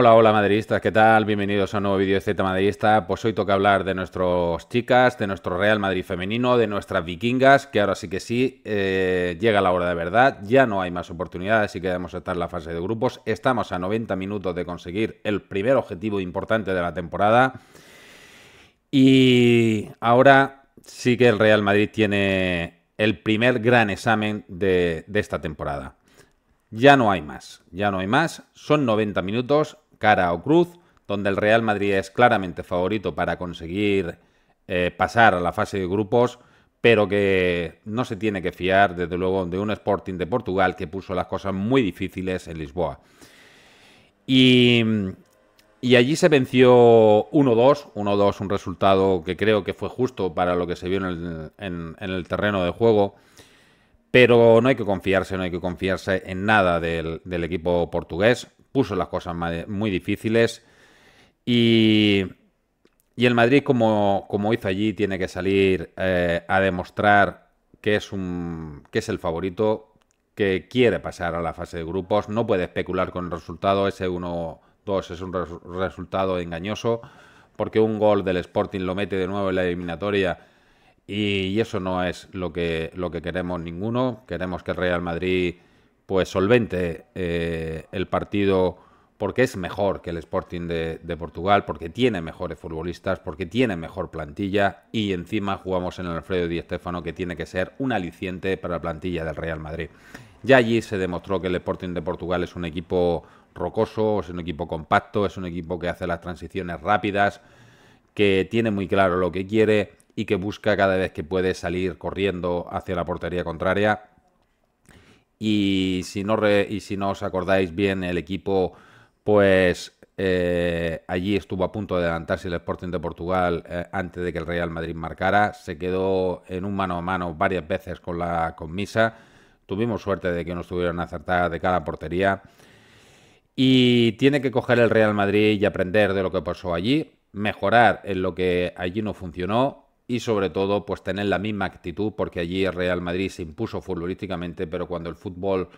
Hola, hola madridistas, ¿qué tal? Bienvenidos a un nuevo vídeo de Z Madridista. Pues hoy toca hablar de nuestros chicas, de nuestro Real Madrid femenino, de nuestras vikingas, que ahora sí que sí, eh, llega la hora de verdad, ya no hay más oportunidades y que estar en la fase de grupos. Estamos a 90 minutos de conseguir el primer objetivo importante de la temporada. Y ahora sí que el Real Madrid tiene el primer gran examen de esta temporada. Ya no hay más, ya no hay más. Son 90 minutos cara o cruz, donde el Real Madrid es claramente favorito para conseguir eh, pasar a la fase de grupos, pero que no se tiene que fiar, desde luego, de un Sporting de Portugal que puso las cosas muy difíciles en Lisboa. Y, allí se venció 1-2, 1-2, un resultado que creo que fue justo para lo que se vio en el, terreno de juego. Pero no hay que confiarse, no hay que confiarse en nada del, del equipo portugués puso las cosas muy difíciles y, y el Madrid, como, como, hizo allí, tiene que salir eh, a demostrar que es, un, que es el favorito, que quiere pasar a la fase de grupos, no puede especular con el resultado, ese 1-2 es un resultado engañoso, porque un gol del Sporting lo mete de nuevo en la eliminatoria y, eso no es lo que, lo que queremos ninguno, queremos que el Real Madrid pues solvente eh, el partido porque es mejor que el Sporting de, de, Portugal, porque tiene mejores futbolistas, porque tiene mejor plantilla y encima jugamos en el Alfredo Di Stéfano que tiene que ser un aliciente para la plantilla del Real Madrid. Ya allí se demostró que el Sporting de Portugal es un equipo rocoso, es un equipo compacto, es un equipo que hace las transiciones rápidas, que tiene muy claro lo que quiere y que busca cada vez que puede salir corriendo hacia la portería contraria y si no, y si no os acordáis bien, el equipo, pues eh, allí estuvo a punto de adelantarse el Sporting de Portugal eh, antes de que el Real Madrid marcara. Se quedó en un mano a mano varias veces con la con Misa. Tuvimos suerte de que no estuvieran acertadas de cada portería. Y tiene que coger el Real Madrid y aprender de lo que pasó allí, mejorar en lo que allí no funcionó y sobre todo pues tener la misma actitud porque allí el Real Madrid se impuso futbolísticamente, pero cuando el fútbol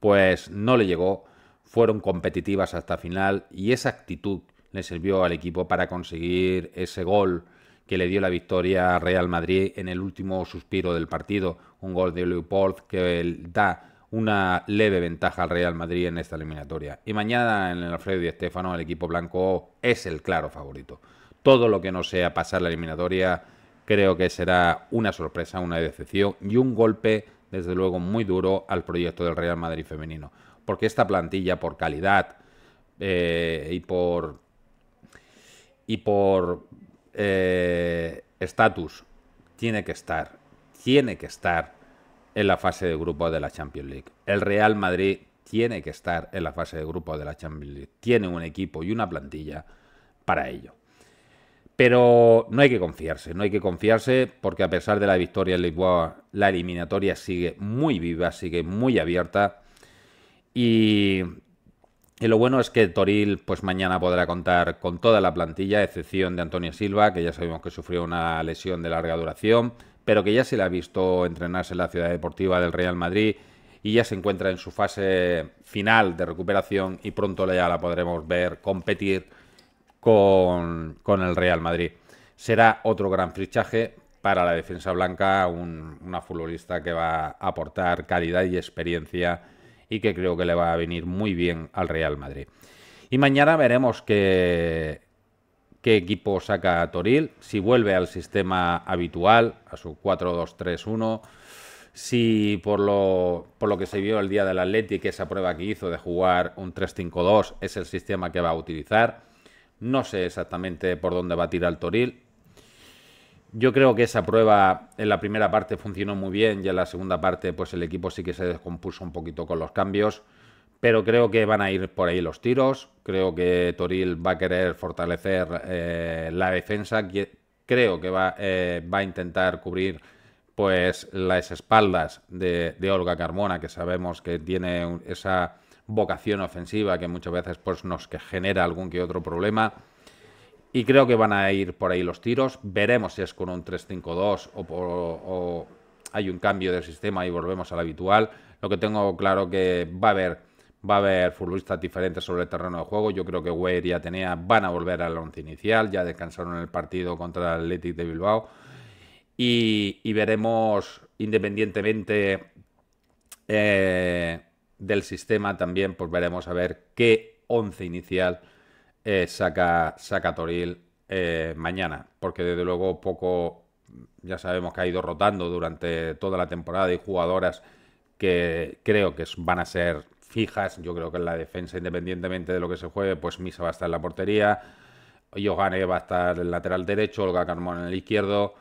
pues no le llegó, fueron competitivas hasta final y esa actitud le sirvió al equipo para conseguir ese gol que le dio la victoria a Real Madrid en el último suspiro del partido, un gol de Leopold que da una leve ventaja al Real Madrid en esta eliminatoria. Y mañana en el Alfredo y Estefano el equipo blanco es el claro favorito. Todo lo que no sea pasar la eliminatoria Creo que será una sorpresa, una decepción y un golpe, desde luego, muy duro al proyecto del Real Madrid femenino. Porque esta plantilla, por calidad eh, y por. y por. Eh, estatus, tiene que estar. Tiene que estar en la fase de grupo de la Champions League. El Real Madrid tiene que estar en la fase de grupo de la Champions League. Tiene un equipo y una plantilla para ello. Pero no hay que confiarse, no hay que confiarse porque a pesar de la victoria en Lisboa, la eliminatoria sigue muy viva, sigue muy abierta. Y, lo bueno es que Toril pues mañana podrá contar con toda la plantilla, excepción de Antonio Silva, que ya sabemos que sufrió una lesión de larga duración, pero que ya se le ha visto entrenarse en la Ciudad Deportiva del Real Madrid y ya se encuentra en su fase final de recuperación y pronto ya la podremos ver competir con, el Real Madrid. Será otro gran fichaje para la defensa blanca, una futbolista que va a aportar calidad y experiencia y que creo que le va a venir muy bien al Real Madrid. Y mañana veremos qué, equipo saca Toril, si vuelve al sistema habitual, a su 4-2-3-1, si por lo, por lo que se vio el día del Atleti, que esa prueba que hizo de jugar un 3-5-2 es el sistema que va a utilizar. No sé exactamente por dónde va a tirar el Toril. Yo creo que esa prueba en la primera parte funcionó muy bien y en la segunda parte pues el equipo sí que se descompuso un poquito con los cambios, pero creo que van a ir por ahí los tiros, creo que Toril va a querer fortalecer eh, la defensa, creo que eh, va, a intentar cubrir pues las espaldas de Olga Carmona, que sabemos que tiene esa vocación ofensiva que muchas veces pues, nos genera algún que otro problema. Y creo que van a ir por ahí los tiros. Veremos si es con un 3-5-2 o, hay un cambio de sistema y volvemos al habitual. Lo que tengo claro que va a haber, va a haber futbolistas diferentes sobre el terreno de juego. Yo creo que Weir y Atenea van a volver al once inicial. Ya descansaron el partido contra el Athletic de Bilbao. Y, y veremos, independientemente eh, del sistema también, pues veremos a ver qué 11 inicial eh, saca, saca Toril eh, mañana, porque desde luego poco, ya sabemos que ha ido rotando durante toda la temporada y jugadoras que creo que van a ser fijas, yo creo que en la defensa, independientemente de lo que se juegue, pues Misa va a estar en la portería, Johane va a estar en el lateral derecho, Olga Carmón en el izquierdo,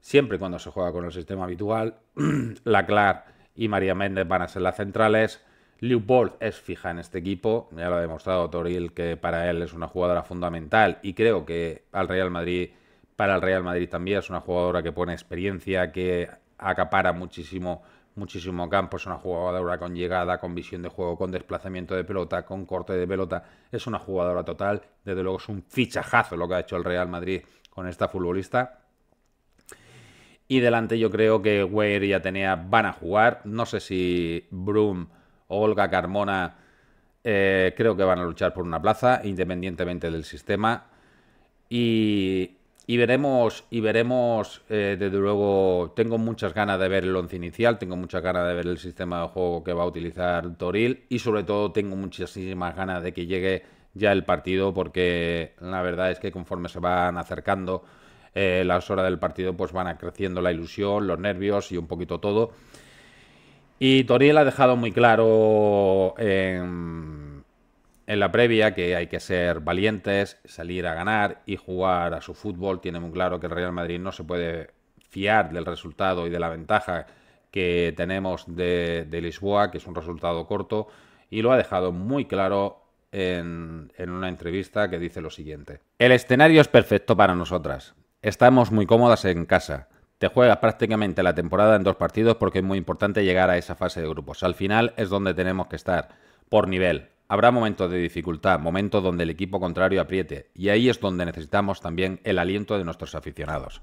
siempre cuando se juega con el sistema habitual, la Clar y María Méndez van a ser las centrales, Liu es fija en este equipo, ya lo ha demostrado Toril que para él es una jugadora fundamental y creo que al Real Madrid, para el Real Madrid también es una jugadora que pone experiencia, que acapara muchísimo, muchísimo campo, es una jugadora con llegada, con visión de juego, con desplazamiento de pelota, con corte de pelota, es una jugadora total, desde luego es un fichajazo lo que ha hecho el Real Madrid con esta futbolista. Y delante yo creo que Weir y Atenea van a jugar, no sé si Broom Olga Carmona eh, creo que van a luchar por una plaza, independientemente del sistema. Y, veremos, y veremos eh, desde luego, tengo muchas ganas de ver el once inicial, tengo muchas ganas de ver el sistema de juego que va a utilizar Toril y sobre todo tengo muchísimas ganas de que llegue ya el partido porque la verdad es que conforme se van acercando eh, las horas del partido pues van creciendo la ilusión, los nervios y un poquito todo. Y Toriel ha dejado muy claro en, la previa que hay que ser valientes, salir a ganar y jugar a su fútbol. Tiene muy claro que el Real Madrid no se puede fiar del resultado y de la ventaja que tenemos de, Lisboa, que es un resultado corto, y lo ha dejado muy claro en una entrevista que dice lo siguiente. El escenario es perfecto para nosotras. Estamos muy cómodas en casa. Te juegas prácticamente la temporada en dos partidos porque es muy importante llegar a esa fase de grupos. Al final es donde tenemos que estar, por nivel. Habrá momentos de dificultad, momentos donde el equipo contrario apriete, y ahí es donde necesitamos también el aliento de nuestros aficionados.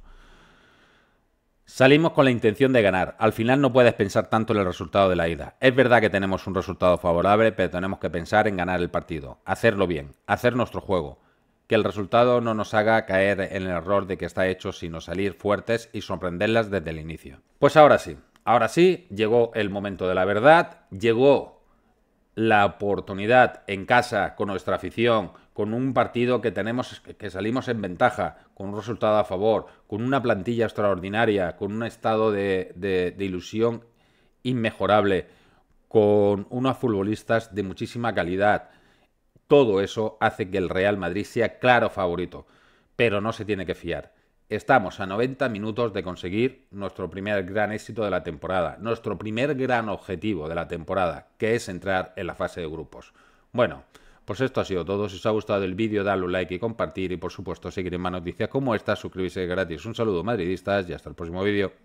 Salimos con la intención de ganar. Al final no puedes pensar tanto en el resultado de la ida. Es verdad que tenemos un resultado favorable, pero tenemos que pensar en ganar el partido, hacerlo bien, hacer nuestro juego que el resultado no nos haga caer en el error de que está hecho, sino salir fuertes y sorprenderlas desde el inicio. Pues ahora sí, ahora sí, llegó el momento de la verdad, llegó la oportunidad en casa con nuestra afición, con un partido que tenemos que salimos en ventaja, con un resultado a favor, con una plantilla extraordinaria, con un estado de, de ilusión inmejorable, con unos futbolistas de muchísima calidad, todo eso hace que el Real Madrid sea claro favorito, pero no se tiene que fiar. Estamos a 90 minutos de conseguir nuestro primer gran éxito de la temporada, nuestro primer gran objetivo de la temporada, que es entrar en la fase de grupos. Bueno, pues esto ha sido todo. Si os ha gustado el vídeo, dadle un like y compartir. Y por supuesto, seguir en más noticias como esta, suscribirse gratis. Un saludo madridistas y hasta el próximo vídeo.